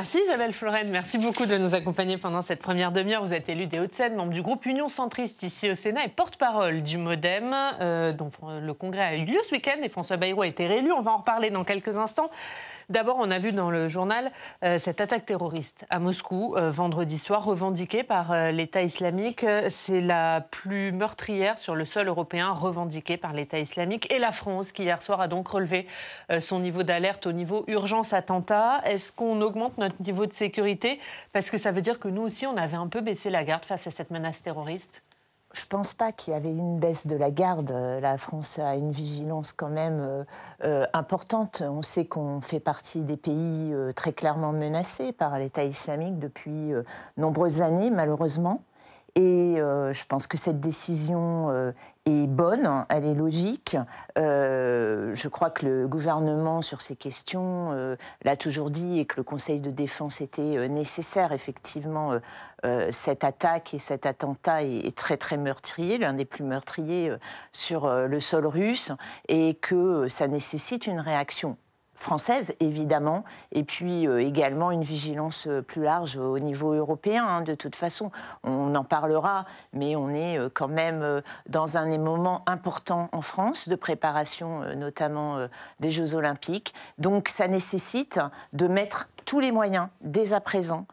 Merci Isabelle Florenne, merci beaucoup de nous accompagner pendant cette première demi-heure. Vous êtes élue des Hauts-de-Seine, membre du groupe Union Centriste ici au Sénat et porte-parole du MoDem, euh, dont le congrès a eu lieu ce week-end et François Bayrou a été réélu. On va en reparler dans quelques instants. D'abord, on a vu dans le journal euh, cette attaque terroriste à Moscou euh, vendredi soir revendiquée par euh, l'État islamique. C'est la plus meurtrière sur le sol européen revendiquée par l'État islamique et la France qui hier soir a donc relevé son niveau d'alerte au niveau urgence attentat. Est-ce qu'on augmente notre niveau de sécurité parce que ça veut dire que nous aussi on avait un peu baissé la garde face à cette menace terroriste je ne pense pas qu'il y avait une baisse de la garde. Euh, la France a une vigilance quand même euh, euh, importante. On sait qu'on fait partie des pays très clairement menacés par l'État islamique depuis nombreuses années, malheureusement. Et euh, je pense que cette décision euh, est bonne, hein, elle est logique. Euh, je crois que le gouvernement sur ces questions l'a toujours dit et que le Conseil de défense était nécessaire. Effectivement, cette attaque et cet attentat est, est très très meurtrier, l'un des plus meurtriers sur le sol russe, et que ça nécessite une réaction française, évidemment, et puis euh, également une vigilance euh, plus large au niveau européen. Hein, de toute façon, on en parlera, mais on est euh, quand même dans un moment important en France de préparation, notamment des Jeux olympiques. Donc ça nécessite de mettre tous les moyens dès à présent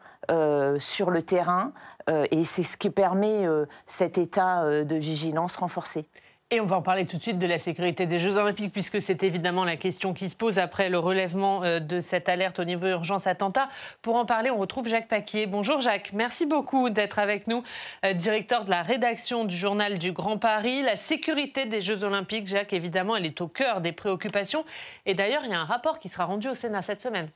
sur le terrain et c'est ce qui permet cet état de vigilance renforcé. Et on va en parler tout de suite de la sécurité des Jeux Olympiques, puisque c'est évidemment la question qui se pose après le relèvement euh, de cette alerte au niveau urgence attentat. Pour en parler, on retrouve Jacques Paquier. Bonjour Jacques, merci beaucoup d'être avec nous, euh, directeur de la rédaction du journal du Grand Paris. La sécurité des Jeux Olympiques, Jacques, évidemment, elle est au cœur des préoccupations. Et d'ailleurs, il y a un rapport qui sera rendu au Sénat cette semaine.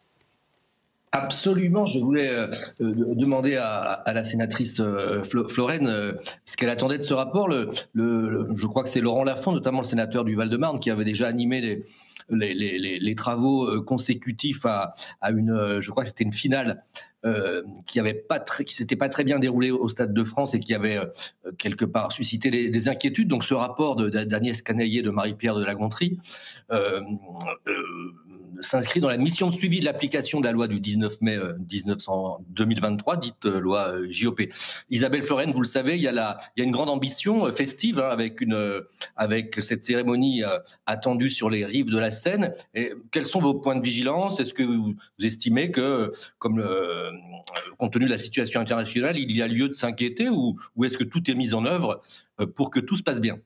Absolument, je voulais euh, euh, demander à, la sénatrice euh, Florène euh, ce qu'elle attendait de ce rapport. Le, je crois que c'est Laurent Lafont, notamment le sénateur du Val-de-Marne, qui avait déjà animé les, les, travaux consécutifs à, à, une, je crois que c'était une finale euh, qui avait pas très, qui s'était pas très bien déroulé au Stade de France et qui avait euh, quelque part suscité des inquiétudes. Donc ce rapport d'Agnès Canaillé de Marie-Pierre de la euh, euh, s'inscrit dans la mission de suivi de l'application de la loi du 19 mai 1900, 2023, dite loi JOP. Isabelle Florent, vous le savez, il y a, la, il y a une grande ambition festive hein, avec, une, avec cette cérémonie attendue sur les rives de la Seine. Et quels sont vos points de vigilance Est-ce que vous, vous, estimez que, comme le euh, compte tenu de la situation internationale, il y a lieu de s'inquiéter ou, est-ce que tout est mis en œuvre euh, pour que tout se passe bien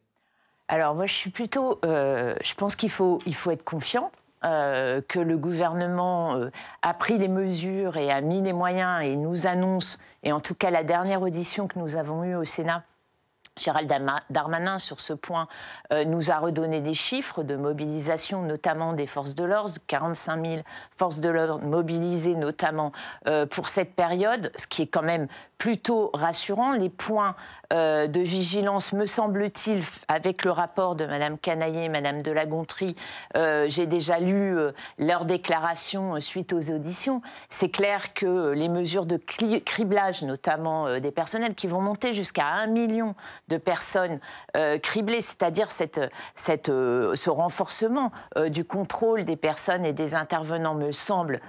Alors moi, je suis plutôt, euh, je pense qu'il faut, il faut être confiant. que le gouvernement a pris les mesures et a mis les moyens et nous annonce, et en tout cas la dernière audition que nous avons eue au Sénat Gérald Darmanin, sur ce point, euh, nous a redonné des chiffres de mobilisation, notamment des forces de l'ordre, 45 000 forces de l'ordre mobilisées notamment euh, pour cette période, ce qui est quand même plutôt rassurant. Les points euh, de vigilance, me semble-t-il, avec le rapport de Mme Canaillé et Mme de la euh, j'ai déjà lu euh, leurs leur déclaration suite aux auditions. C'est clair que les mesures de criblage, notamment des personnels, qui vont monter jusqu'à un million de personnes criblées, c'est-à-dire cette, ce renforcement du contrôle des personnes et des intervenants, me semble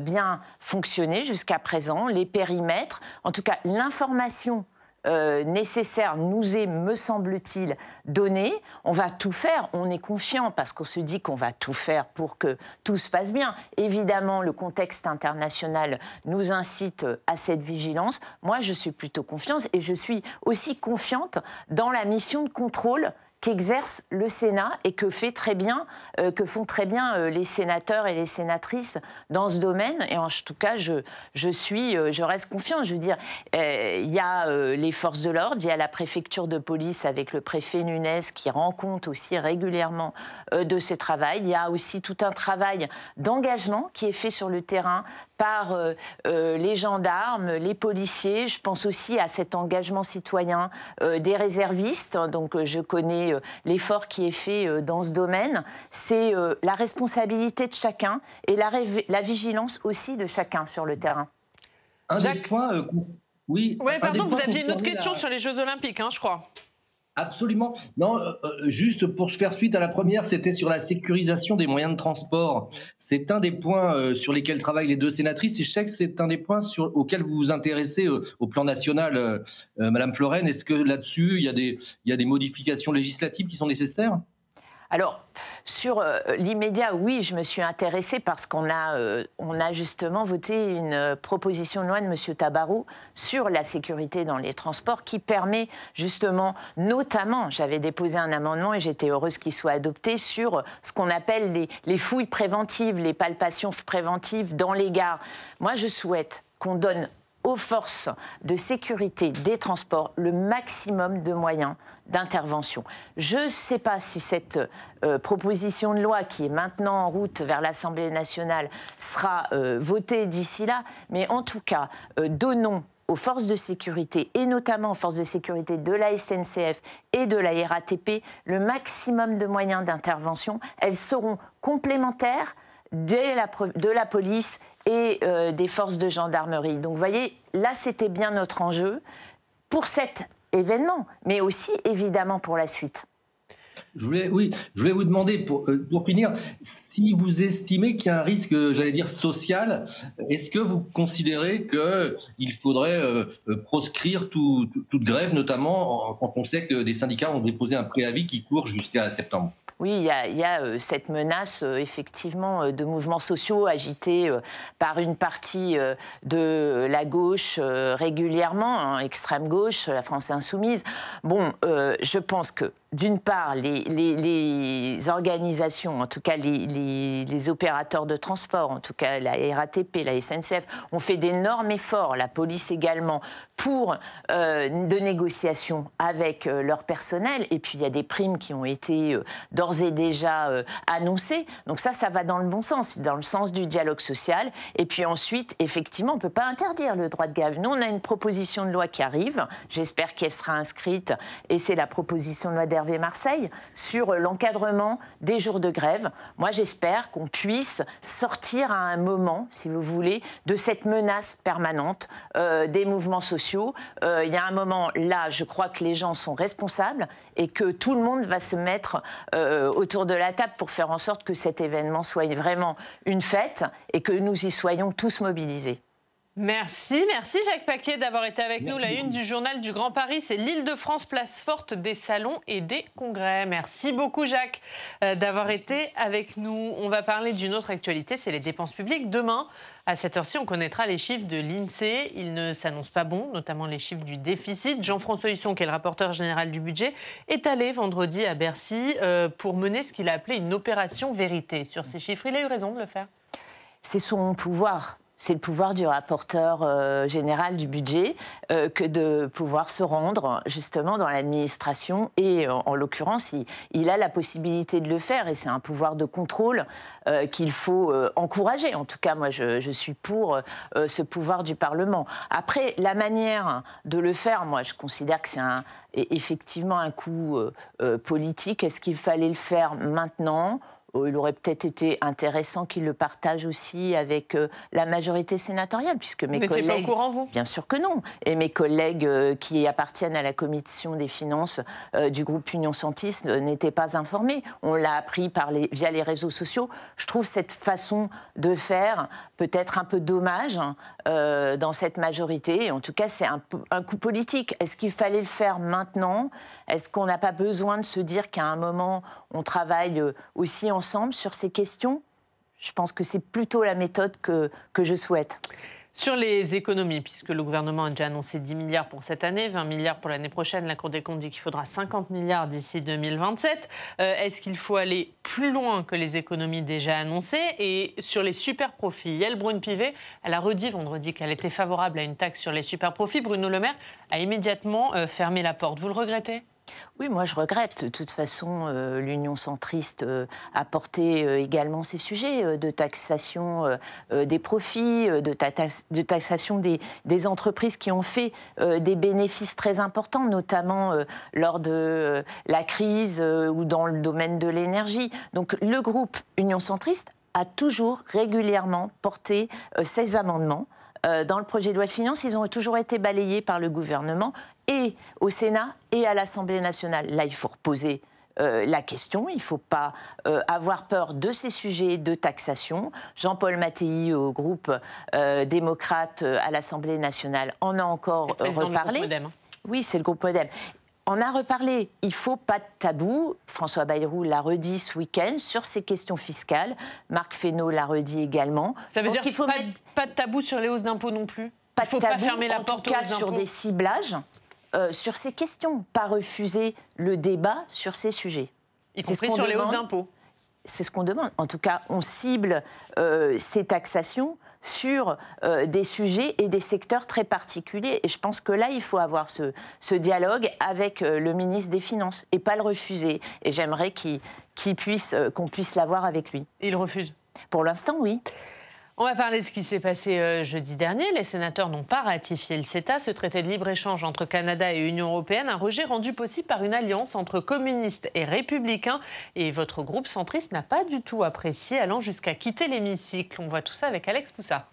bien fonctionner jusqu'à présent. Les périmètres, en tout cas, l'information euh, nécessaire nous est, me semble-t-il, donnée. On va tout faire, on est confiant parce qu'on se dit qu'on va tout faire pour que tout se passe bien. Évidemment, le contexte international nous incite euh, à cette vigilance. Moi, je suis plutôt confiante et je suis aussi confiante dans la mission de contrôle qu'exerce le Sénat et que fait très bien, euh, que font très bien euh, les sénateurs et les sénatrices dans ce domaine. Et en tout cas, je, je suis, euh, je reste confiant. Je veux dire, il y a les forces de l'ordre, il y a la préfecture de police avec le préfet Nunez qui rend compte aussi régulièrement de ce travail. Il y a aussi tout un travail d'engagement qui est fait sur le terrain par euh, euh, les gendarmes, les policiers. Je pense aussi à cet engagement citoyen euh, des réservistes. Hein, donc je connais l'effort qui est fait dans ce domaine. C'est la responsabilité de chacun et la, vigilance aussi de chacun sur le terrain. Un Jacques. oui. pardon, vous aviez une autre question sur les Jeux Olympiques, hein, je crois. Absolument. Non, euh, euh, juste pour faire suite à la première, c'était sur la sécurisation des moyens de transport. C'est un des points euh, sur lesquels travaillent les deux sénatrices. Et je sais que c'est un des points sur, auxquels vous vous intéressez au plan national, Madame Florenne. Est-ce que là-dessus, il y a des modifications législatives qui sont nécessaires alors, sur euh, l'immédiat, oui, je me suis intéressée parce qu'on a, euh, justement voté une euh, proposition de loi de M. Tabarou sur la sécurité dans les transports qui permet justement, notamment, j'avais déposé un amendement et j'étais heureuse qu'il soit adopté sur ce qu'on appelle les, les fouilles préventives, les palpations préventives dans les gares. Moi, je souhaite qu'on donne aux forces de sécurité des transports le maximum de moyens d'intervention. Je ne sais pas si cette euh, proposition de loi qui est maintenant en route vers l'Assemblée nationale sera euh, votée d'ici là, mais en tout cas, euh, donnons aux forces de sécurité, et notamment aux forces de sécurité de la SNCF et de la RATP, le maximum de moyens d'intervention. Elles seront complémentaires dès la, de la police et des forces de gendarmerie. Donc vous voyez, là c'était bien notre enjeu. Pour cette événement, mais aussi évidemment pour la suite. Je voulais, oui, je voulais vous demander, pour, euh, finir, si vous estimez qu'il y a un risque, euh, j'allais dire, social, est-ce que vous considérez qu'il euh, faudrait proscrire toute grève, notamment quand on sait que des syndicats ont déposé un préavis qui court jusqu'à septembre oui, il y a, euh, cette menace euh, effectivement euh, de mouvements sociaux agités par une partie de la gauche régulièrement, hein, extrême gauche, la France insoumise. Bon, je pense que d'une part, les, organisations, en tout cas les, opérateurs de transport, en tout cas la RATP, la SNCF, ont fait d'énormes efforts, la police également, pour euh, de négociations avec euh, leur personnel. Et puis, il y a des primes qui ont été euh, d'ores et déjà annoncées. Donc ça, ça va dans le bon sens, dans le sens du dialogue social. Et puis ensuite, effectivement, on ne peut pas interdire le droit de gave. Nous, on a une proposition de loi qui arrive. J'espère qu'elle sera inscrite. Et c'est la proposition de loi dernière Marseille sur l'encadrement des jours de grève. Moi, j'espère qu'on puisse sortir à un moment, si vous voulez, de cette menace permanente euh, des mouvements sociaux. Euh, il y a un moment, là, je crois que les gens sont responsables et que tout le monde va se mettre euh, autour de la table pour faire en sorte que cet événement soit vraiment une fête et que nous y soyons tous mobilisés. Merci, merci Jacques Paquet d'avoir été avec nous. La une du journal du Grand Paris, c'est l'Île-de-France, place forte des salons et des congrès. Merci beaucoup Jacques euh, d'avoir été avec nous. On va parler d'une autre actualité, c'est les dépenses publiques. Demain, à cette heure-ci, on connaîtra les chiffres de l'INSEE. Ils ne s'annoncent pas bons, notamment les chiffres du déficit. Jean-François Husson, qui est le rapporteur général du budget, est allé vendredi à Bercy euh, pour mener ce qu'il a appelé une opération vérité. Sur ces chiffres, il a eu raison de le faire. C'est son pouvoir c'est le pouvoir du rapporteur euh, général du budget euh, que de pouvoir se rendre justement dans l'administration et euh, en, l'occurrence il, a la possibilité de le faire et c'est un pouvoir de contrôle qu'il faut encourager. En tout cas moi je, je suis pour ce pouvoir du Parlement. Après la manière de le faire moi je considère que c'est effectivement un coup politique. Est-ce qu'il fallait le faire maintenant euh, il aurait peut-être été intéressant qu'il le partage aussi avec euh, la majorité sénatoriale, puisque mes Mais Pas au courant, vous Bien sûr que non. Et mes collègues euh, qui appartiennent à la commission des finances du groupe Union Centiste n'étaient pas informés. On l'a appris par les, via les réseaux sociaux. Je trouve cette façon de faire peut-être un peu dommage hein, dans cette majorité. En tout cas, c'est un, coup politique. Est-ce qu'il fallait le faire maintenant Est-ce qu'on n'a pas besoin de se dire qu'à un moment, on travaille aussi en sur ces questions, je pense que c'est plutôt la méthode que, que je souhaite. Sur les économies, puisque le gouvernement a déjà annoncé 10 milliards pour cette année, 20 milliards pour l'année prochaine, la Cour des comptes dit qu'il faudra 50 milliards d'ici 2027. Euh, est-ce qu'il faut aller plus loin que les économies déjà annoncées Et sur les super-profits, Yael Brune-Pivet, elle a redit vendredi qu'elle était favorable à une taxe sur les super-profits. Bruno Le Maire a immédiatement euh, fermé la porte. Vous le regrettez oui, moi je regrette. De toute façon, euh, l'Union centriste euh, a porté euh, également ces sujets de taxation des profits, de, taxation des, des, entreprises qui ont fait des bénéfices très importants, notamment lors de la crise ou dans le domaine de l'énergie. Donc le groupe Union centriste a toujours régulièrement porté ces amendements euh, dans le projet de loi de finances, ils ont toujours été balayés par le gouvernement et au Sénat et à l'Assemblée nationale. Là, il faut reposer euh, la question. Il ne faut pas euh, avoir peur de ces sujets de taxation. Jean-Paul Mattei au groupe démocrate à l'Assemblée nationale en a encore reparlé. Hein. Oui, c'est le groupe Modem. On a reparlé. Il faut pas de tabou. François Bayrou l'a redit ce week-end sur ces questions fiscales. Marc Fesneau l'a redit également. Ça veut dire qu'il faut pas, pas de tabou sur les hausses d'impôts non plus pas de tabou, fermer la porte tout cas sur des ciblages, euh, sur ces questions, pas refuser le débat sur ces sujets. Y compris sur les hausses d'impôts. C'est ce qu'on demande. En tout cas, on cible euh, ces taxations sur euh, des sujets et des secteurs très particuliers. Et je pense que là, il faut avoir ce, dialogue avec euh, le ministre des Finances et pas le refuser. Et j'aimerais euh, qu'on puisse l'avoir avec lui. Il refuse Pour l'instant, oui. On va parler de ce qui s'est passé euh, jeudi dernier. Les sénateurs n'ont pas ratifié le CETA, ce traité de libre-échange entre Canada et Union européenne, un rejet rendu possible par une alliance entre communistes et républicains. Et votre groupe centriste n'a pas du tout apprécié, allant jusqu'à quitter l'hémicycle. On voit tout ça avec Alex Poussa.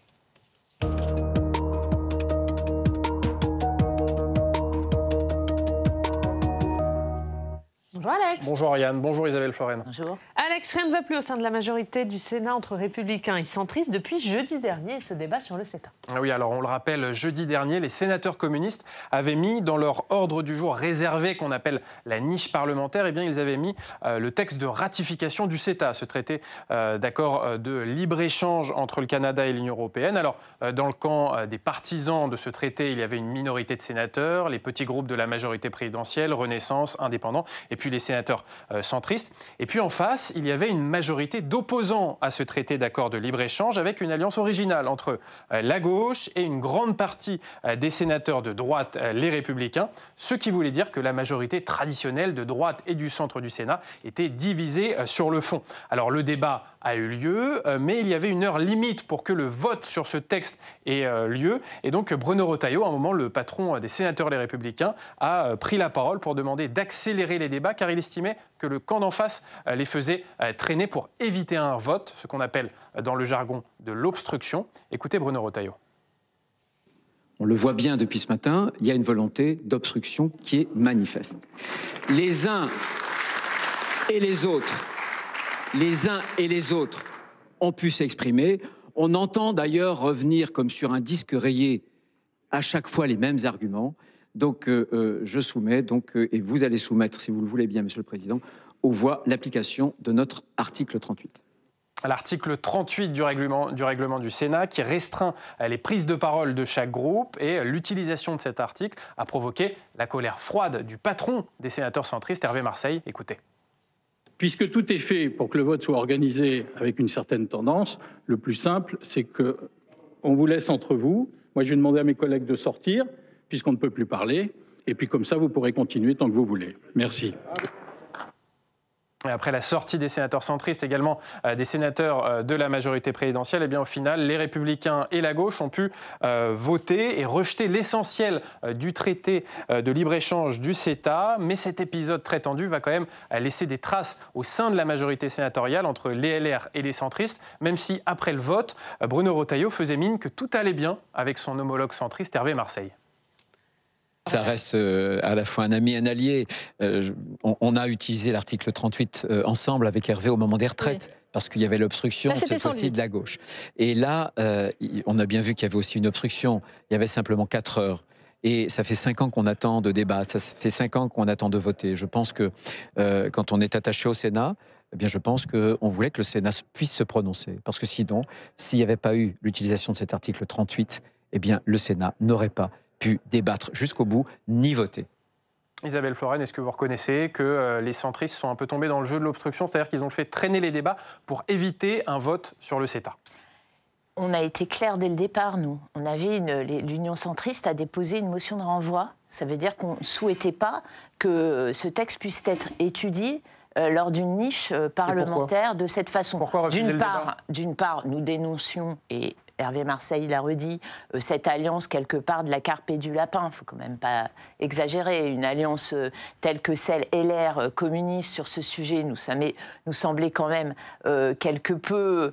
Bonjour Alex. Bonjour Yann, bonjour Isabelle Floren. Bonjour. Alex, rien ne va plus au sein de la majorité du Sénat entre républicains et centristes depuis jeudi dernier ce débat sur le CETA. Ah oui, alors on le rappelle, jeudi dernier, les sénateurs communistes avaient mis dans leur ordre du jour réservé qu'on appelle la niche parlementaire, eh bien ils avaient mis euh, le texte de ratification du CETA, ce traité euh, d'accord euh, de libre-échange entre le Canada et l'Union européenne. Alors dans le camp des partisans de ce traité, il y avait une minorité de sénateurs, les petits groupes de la majorité présidentielle, Renaissance, indépendants, et puis les sénateurs euh, centristes. Et puis en face, il y avait une majorité d'opposants à ce traité d'accord de libre-échange avec une alliance originale entre euh, la gauche et une grande partie euh, des sénateurs de droite, les républicains, ce qui voulait dire que la majorité traditionnelle de droite et du centre du Sénat était divisée sur le fond. Alors le débat a eu lieu, mais il y avait une heure limite pour que le vote sur ce texte ait lieu. Et donc Bruno Rotaillot, à un moment, le patron des sénateurs les républicains, a pris la parole pour demander d'accélérer les débats car il estimait que le camp d'en face euh, les faisait euh, traîner pour éviter un vote, ce qu'on appelle euh, dans le jargon de l'obstruction. Écoutez Bruno Rotaillot. On le voit bien depuis ce matin, il y a une volonté d'obstruction qui est manifeste. Les uns et les autres, les uns et les autres ont pu s'exprimer. On entend d'ailleurs revenir comme sur un disque rayé à chaque fois les mêmes arguments. Donc, euh, euh, je soumets, donc, euh, et vous allez soumettre, si vous le voulez bien, Monsieur le Président, aux voix l'application de notre article 38 l'article 38 du règlement, du règlement du Sénat qui restreint les prises de parole de chaque groupe et l'utilisation de cet article a provoqué la colère froide du patron des sénateurs centristes, Hervé Marseille. Écoutez. Puisque tout est fait pour que le vote soit organisé avec une certaine tendance, le plus simple, c'est que on vous laisse entre vous. Moi, je vais demander à mes collègues de sortir puisqu'on ne peut plus parler. Et puis comme ça, vous pourrez continuer tant que vous voulez. Merci. Après la sortie des sénateurs centristes, également euh, des sénateurs euh, de la majorité présidentielle, et eh bien au final, les républicains et la gauche ont pu euh, voter et rejeter l'essentiel du traité de libre-échange du CETA. Mais cet épisode très tendu va quand même laisser des traces au sein de la majorité sénatoriale entre les LR et les centristes, même si après le vote, Bruno Rotaillot faisait mine que tout allait bien avec son homologue centriste Hervé Marseille. Ça reste euh, à la fois un ami un allié. Euh, on, a utilisé l'article 38 euh, ensemble avec Hervé au moment des retraites. Parce qu'il y avait l'obstruction cette fois-ci de la gauche. Et là, on a bien vu qu'il y avait aussi une obstruction. Il y avait simplement 4 heures. Et ça fait cinq ans qu'on attend de débattre, ça fait cinq ans qu'on attend de voter. Je pense que quand on est attaché au Sénat, eh bien, je pense qu'on voulait que le Sénat puisse se prononcer. Parce que sinon, s'il n'y avait pas eu l'utilisation de cet article 38, eh bien, le Sénat n'aurait pas pu débattre jusqu'au bout ni voter. Isabelle Florenne, est-ce que vous reconnaissez que euh, les centristes sont un peu tombés dans le jeu de l'obstruction, c'est-à-dire qu'ils ont fait traîner les débats pour éviter un vote sur le CETA on a été clair dès le départ, nous. On avait l'Union centriste a déposé une motion de renvoi. Ça veut dire qu'on ne souhaitait pas que ce texte puisse être étudié euh, lors d'une niche euh, parlementaire de cette façon. D'une part, part, nous dénoncions et Hervé Marseille l'a redit, euh, cette alliance quelque part de la carpe et du lapin, il faut quand même pas exagérer, une alliance euh, telle que celle LR euh, communiste sur ce sujet nous, nous semblait quand même quelque peu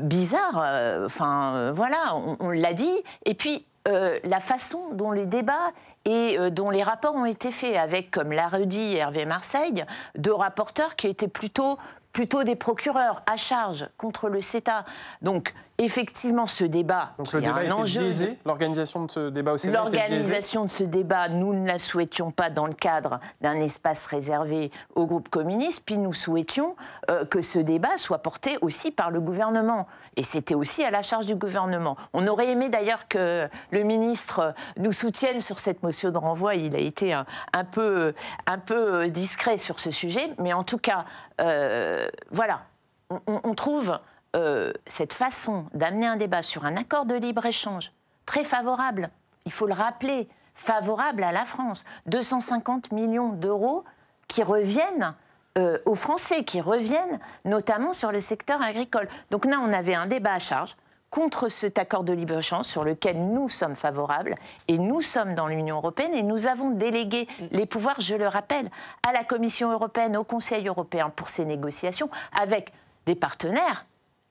bizarre. Enfin voilà, on, l'a dit. Et puis la façon dont les débats et dont les rapports ont été faits avec, comme l'a redit Hervé Marseille, deux rapporteurs qui étaient plutôt plutôt des procureurs à charge contre le CETA. Donc, effectivement, ce débat. Donc le débat était biaisé L'organisation de ce débat au Sénat L'organisation de ce débat, nous ne la souhaitions pas dans le cadre d'un espace réservé au groupe communiste, puis nous souhaitions euh, que ce débat soit porté aussi par le gouvernement. Et c'était aussi à la charge du gouvernement. On aurait aimé d'ailleurs que le ministre nous soutienne sur cette motion de renvoi. Il a été un, peu, un peu discret sur ce sujet. Mais en tout cas, euh, voilà, on, on trouve euh, cette façon d'amener un débat sur un accord de libre-échange très favorable, il faut le rappeler, favorable à la France, 250 millions d'euros qui reviennent euh, aux Français, qui reviennent notamment sur le secteur agricole. Donc là, on avait un débat à charge contre cet accord de libre-échange sur lequel nous sommes favorables et nous sommes dans l'Union européenne et nous avons délégué les pouvoirs, je le rappelle, à la Commission européenne, au Conseil européen pour ces négociations avec des partenaires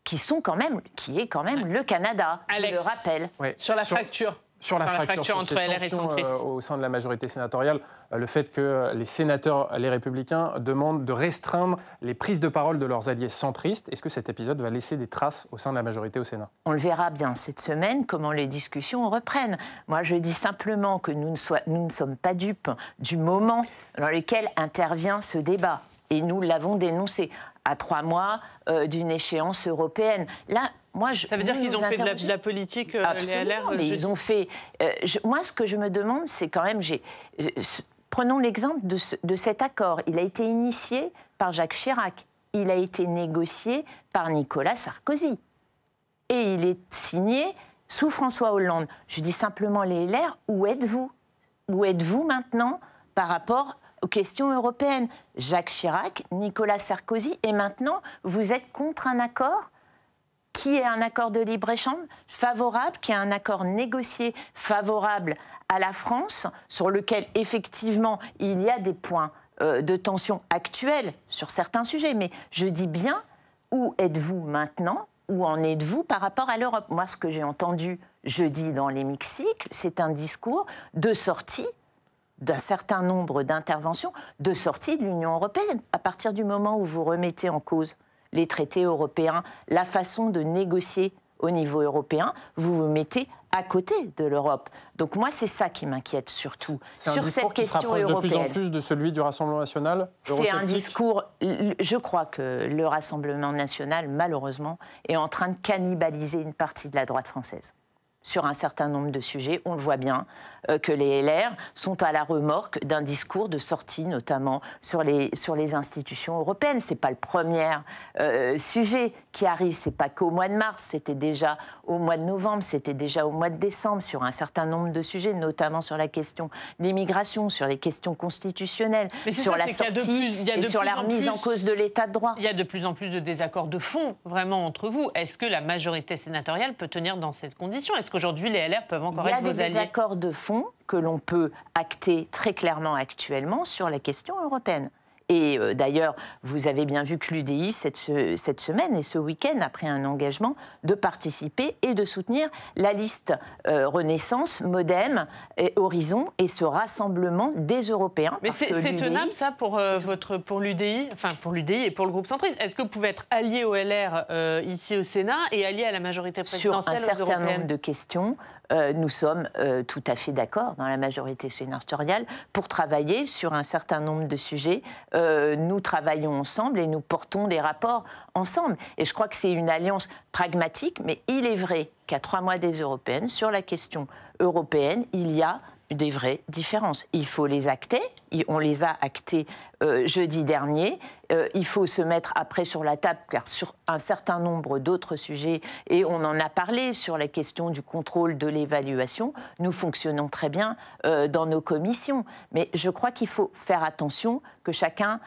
qui sont quand même, qui est quand même le Canada, je le rappelle. Sur la fracture, sur la, fracture, la fracture sur entre LR euh, au sein de la majorité sénatoriale, euh, le fait que les sénateurs, les républicains, demandent de restreindre les prises de parole de leurs alliés centristes. Est-ce que cet épisode va laisser des traces au sein de la majorité au Sénat On le verra bien cette semaine, comment les discussions reprennent. Moi, je dis simplement que nous ne, nous ne sommes pas dupes du moment dans lequel intervient ce débat. Et nous l'avons dénoncé à trois mois euh, d'une échéance européenne. Là, moi, je, Ça veut dire qu'ils ont fait de la, politique, euh, Absolument, les mais ils ont fait. Euh, moi, ce que je me demande, c'est quand même. Euh, prenons l'exemple de, de cet accord. Il a été initié par Jacques Chirac. Il a été négocié par Nicolas Sarkozy. Et il est signé sous François Hollande. Je dis simplement les LR, où êtes-vous Où êtes-vous maintenant par rapport aux questions européennes. Jacques Chirac, Nicolas Sarkozy, et maintenant, vous êtes contre un accord qui est un accord de libre-échange favorable, qui est un accord négocié favorable à la France, sur lequel effectivement il y a des points euh, de tension actuels sur certains sujets. Mais je dis bien, où êtes-vous maintenant Où en êtes-vous par rapport à l'Europe Moi, ce que j'ai entendu jeudi dans les l'hémicycle, c'est un discours de sortie d'un certain nombre d'interventions de sortie de l'Union européenne, à partir du moment où vous remettez en cause les traités européens, la façon de négocier au niveau européen, vous vous mettez à côté de l'Europe. Donc moi, c'est ça qui m'inquiète surtout sur cette question européenne. de plus en plus de celui du Rassemblement national. C'est un discours. Je crois que le Rassemblement national, malheureusement, est en train de cannibaliser une partie de la droite française sur un certain nombre de sujets. On le voit bien euh, que les LR sont à la remorque d'un discours de sortie, notamment sur les, sur les institutions européennes. Ce n'est pas le premier euh, sujet qui arrive, ce n'est pas qu'au mois de mars, c'était déjà au mois de novembre, c'était déjà au mois de décembre sur un certain nombre de sujets, notamment sur la question d'immigration, sur les questions constitutionnelles, sur la sortie et sur la remise en, cause de l'état de droit. Il y a de plus en plus de désaccords de fond, vraiment, entre vous. Est-ce que la majorité sénatoriale peut tenir dans cette condition Aujourd'hui, les LR peuvent encore être Il y a des accords de fond que l'on peut acter très clairement actuellement sur la question européenne. Et euh, d'ailleurs, vous avez bien vu que l'UDI, cette, semaine et ce week-end, a pris un engagement de participer et de soutenir la liste euh, Renaissance, Modem, et Horizon et ce rassemblement des Européens. Mais c'est tenable ça pour, euh, pour l'UDI, enfin pour l'UDI et pour le groupe centriste. Est-ce que vous pouvez être allié au LR ici au Sénat et allié à la majorité présidentielle Sur un certain nombre de questions, nous sommes tout à fait d'accord dans la majorité sénatoriale pour travailler sur un certain nombre de sujets euh, nous travaillons ensemble et nous portons des rapports ensemble. Et je crois que c'est une alliance pragmatique, mais il est vrai qu'à trois mois des européennes, sur la question européenne, il y a des vraies différences. Il faut les acter, on les a actés euh, jeudi dernier. Euh, il faut se mettre après sur la table, car sur un certain nombre d'autres sujets, et on en a parlé sur la question du contrôle de l'évaluation, nous fonctionnons très bien euh, dans nos commissions. Mais je crois qu'il faut faire attention que chacun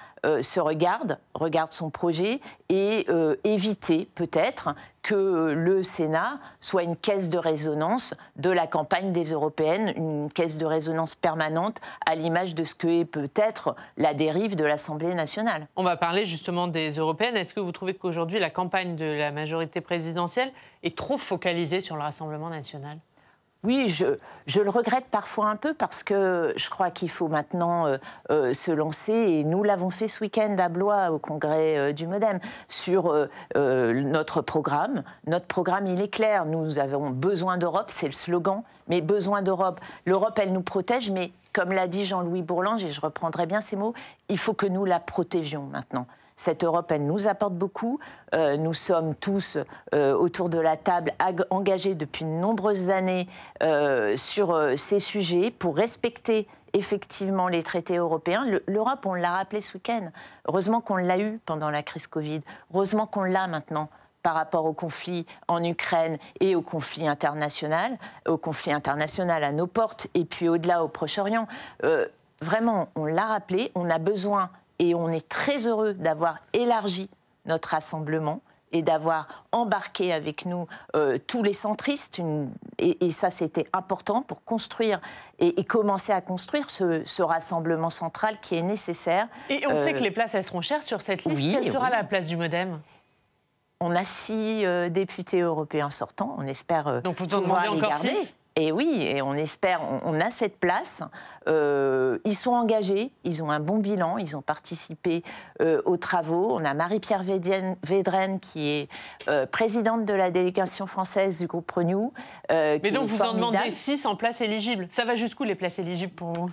se regarde, regarde son projet, et éviter peut-être que le Sénat soit une caisse de résonance de la campagne des européennes, une caisse de résonance permanente à l'image de ce que peut-être la dérive de l'Assemblée nationale. On va parler justement des européennes. Est-ce que vous trouvez qu'aujourd'hui, la campagne de la majorité présidentielle est trop focalisée sur le Rassemblement national oui, je, le regrette parfois un peu parce que je crois qu'il faut maintenant euh, euh, se lancer, et nous l'avons fait ce week-end à Blois au congrès euh, du Modem, sur notre programme. Notre programme, il est clair, nous avons besoin d'Europe, c'est le slogan, mais besoin d'Europe. L'Europe, elle nous protège, mais comme l'a dit Jean-Louis Bourlange, et je reprendrai bien ces mots, il faut que nous la protégions maintenant. Cette Europe, elle nous apporte beaucoup. Euh, nous sommes tous euh, autour de la table engagés depuis de nombreuses années euh, sur ces sujets pour respecter effectivement les traités européens. L'Europe, on l'a rappelé ce week-end. Heureusement qu'on l'a eu pendant la crise Covid. Heureusement qu'on l'a maintenant par rapport au conflit en Ukraine et au conflit international, au conflit international à nos portes et puis au-delà au Proche-Orient. vraiment, on l'a rappelé, on a besoin et on est très heureux d'avoir élargi notre rassemblement et d'avoir embarqué avec nous euh, tous les centristes. Et, ça, c'était important pour construire et, commencer à construire ce, rassemblement central qui est nécessaire. Et on sait euh, que les places, elles seront chères sur cette liste. Oui, Quelle sera la place du Modem on a six euh, députés européens sortants. On espère Donc vous pouvoir les garder. Et oui, et on espère, on a cette place. Euh, ils sont engagés, ils ont un bon bilan, ils ont participé euh, aux travaux. On a Marie-Pierre Védrenne qui est euh, présidente de la délégation française du groupe Renew. Mais donc vous en demandez 6 en places éligibles. Ça va jusqu'où les places éligibles pour vous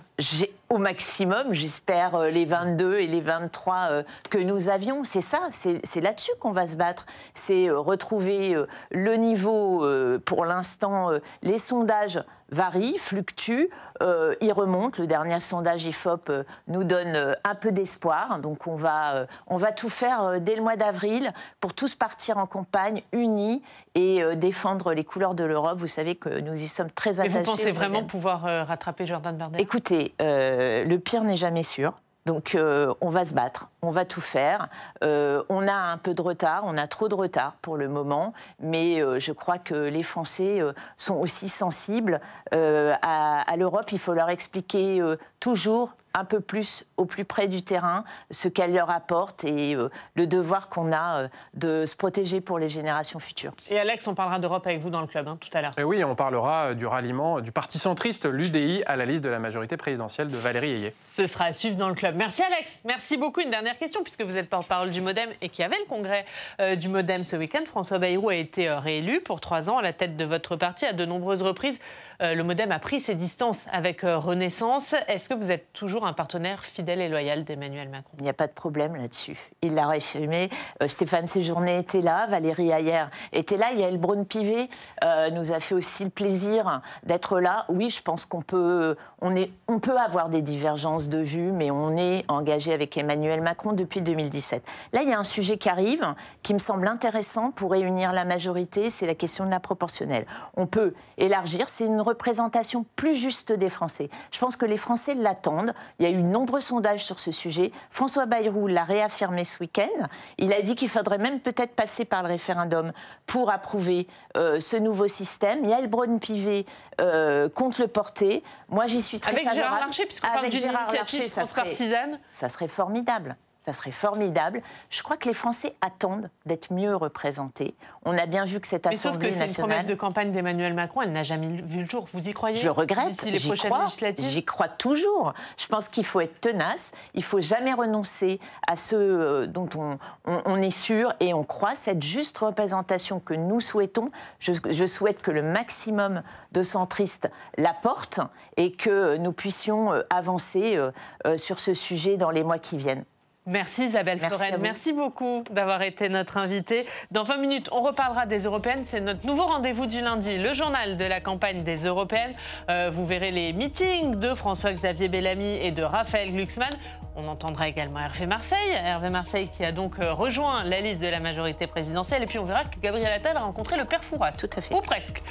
Au maximum, j'espère, les 22 et les 23 que nous avions. C'est ça, c'est là-dessus qu'on va se battre. C'est retrouver le niveau, pour l'instant, les sondages varie, fluctue, y euh, remonte. Le dernier sondage IFOP euh, nous donne euh, un peu d'espoir. Donc on va, on va tout faire dès le mois d'avril pour tous partir en campagne unis et défendre les couleurs de l'Europe. Vous savez que nous y sommes très attachés. Et vous pensez vraiment pouvoir rattraper Jordan Bardella Écoutez, le pire n'est jamais sûr. Donc on va se battre on va tout faire. Euh, on a un peu de retard, on a trop de retard pour le moment, mais euh, je crois que les Français euh, sont aussi sensibles à, l'Europe. Il faut leur expliquer toujours un peu plus au plus près du terrain ce qu'elle leur apporte et le devoir qu'on a de se protéger pour les générations futures. Et Alex, on parlera d'Europe avec vous dans le club hein, tout à l'heure. Eh oui, on parlera du ralliement du parti centriste, l'UDI, à la liste de la majorité présidentielle de Valérie Ayé. Ce sera à suivre dans le club. Merci Alex, merci beaucoup. Une dernière question, puisque vous êtes porte-parole du Modem et qu'il y avait le congrès euh, du Modem ce week-end. François Bayrou a été euh, réélu pour trois ans à la tête de votre parti à de nombreuses reprises. Euh, le Modem a pris ses distances avec euh, Renaissance. Est-ce que vous êtes toujours un partenaire fidèle et loyal d'Emmanuel Macron Il n'y a pas de problème là-dessus. Il l'a réaffirmé. Euh, Stéphane Séjourné était là, Valérie Ayer était là, Yael Braun-Pivet nous a fait aussi le plaisir d'être là. Oui, je pense qu'on peut, on on peut avoir des divergences de vues, mais on est engagé avec Emmanuel Macron depuis 2017. Là, il y a un sujet qui arrive, qui me semble intéressant pour réunir la majorité, c'est la question de la proportionnelle. On peut élargir, c'est une représentation plus juste des Français. Je pense que les Français l'attendent. Il y a eu de nombreux sondages sur ce sujet. François Bayrou l'a réaffirmé ce week-end. Il a dit qu'il faudrait même peut-être passer par le référendum pour approuver euh, ce nouveau système. Yael Braun-Pivet euh, compte le porter. Moi, j'y suis très Avec Gérard Larcher, puisqu'on parle d'une initiative serait Ça serait formidable ça serait formidable. Je crois que les Français attendent d'être mieux représentés. On a bien vu que cette Mais que une promesse de campagne d'Emmanuel Macron, elle n'a jamais vu le jour. Vous y croyez Je le regrette, j'y crois, j'y crois toujours. Je pense qu'il faut être tenace, il faut jamais renoncer à ce euh, dont on, est sûr et on croit, cette juste représentation que nous souhaitons. Je, je souhaite que le maximum de centristes la porte et que nous puissions euh, avancer euh, sur ce sujet dans les mois qui viennent. Merci Isabelle Merci Merci beaucoup d'avoir été notre invitée. Dans 20 minutes, on reparlera des européennes. C'est notre nouveau rendez-vous du lundi, le journal de la campagne des européennes. Euh, vous verrez les meetings de François-Xavier Bellamy et de Raphaël Glucksmann. On entendra également Hervé Marseille. Hervé Marseille qui a donc euh, rejoint la liste de la majorité présidentielle. Et puis on verra que Gabriel Attal a rencontré le père Fouras. Tout à fait. Ou presque.